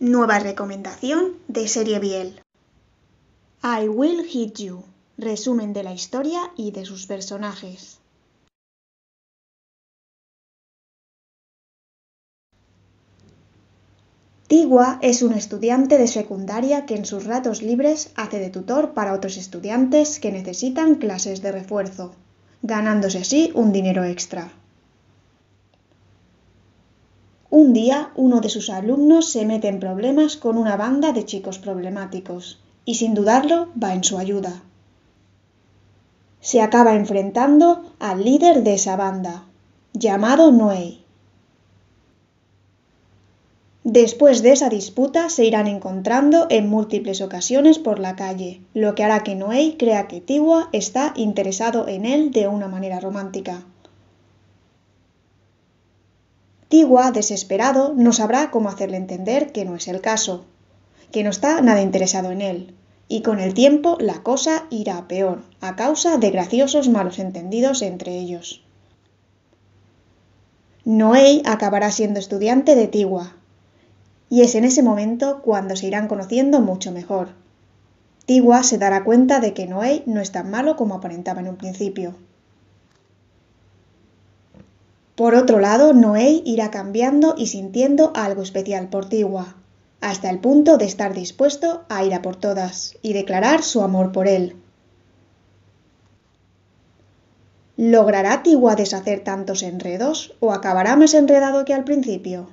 Nueva recomendación de serie Biel. I Will Hit You. Resumen de la historia y de sus personajes. Tigua es un estudiante de secundaria que en sus ratos libres hace de tutor para otros estudiantes que necesitan clases de refuerzo, ganándose así un dinero extra. Un día uno de sus alumnos se mete en problemas con una banda de chicos problemáticos y sin dudarlo va en su ayuda. Se acaba enfrentando al líder de esa banda, llamado Noé. Después de esa disputa se irán encontrando en múltiples ocasiones por la calle, lo que hará que Noé crea que Tiwa está interesado en él de una manera romántica. Tigua, desesperado, no sabrá cómo hacerle entender que no es el caso, que no está nada interesado en él. Y con el tiempo la cosa irá peor, a causa de graciosos malos entendidos entre ellos. Noé acabará siendo estudiante de Tigua, y es en ese momento cuando se irán conociendo mucho mejor. Tigua se dará cuenta de que Noé no es tan malo como aparentaba en un principio. Por otro lado, Noé irá cambiando y sintiendo algo especial por Tiwa, hasta el punto de estar dispuesto a ir a por todas y declarar su amor por él. ¿Logrará Tiwa deshacer tantos enredos o acabará más enredado que al principio?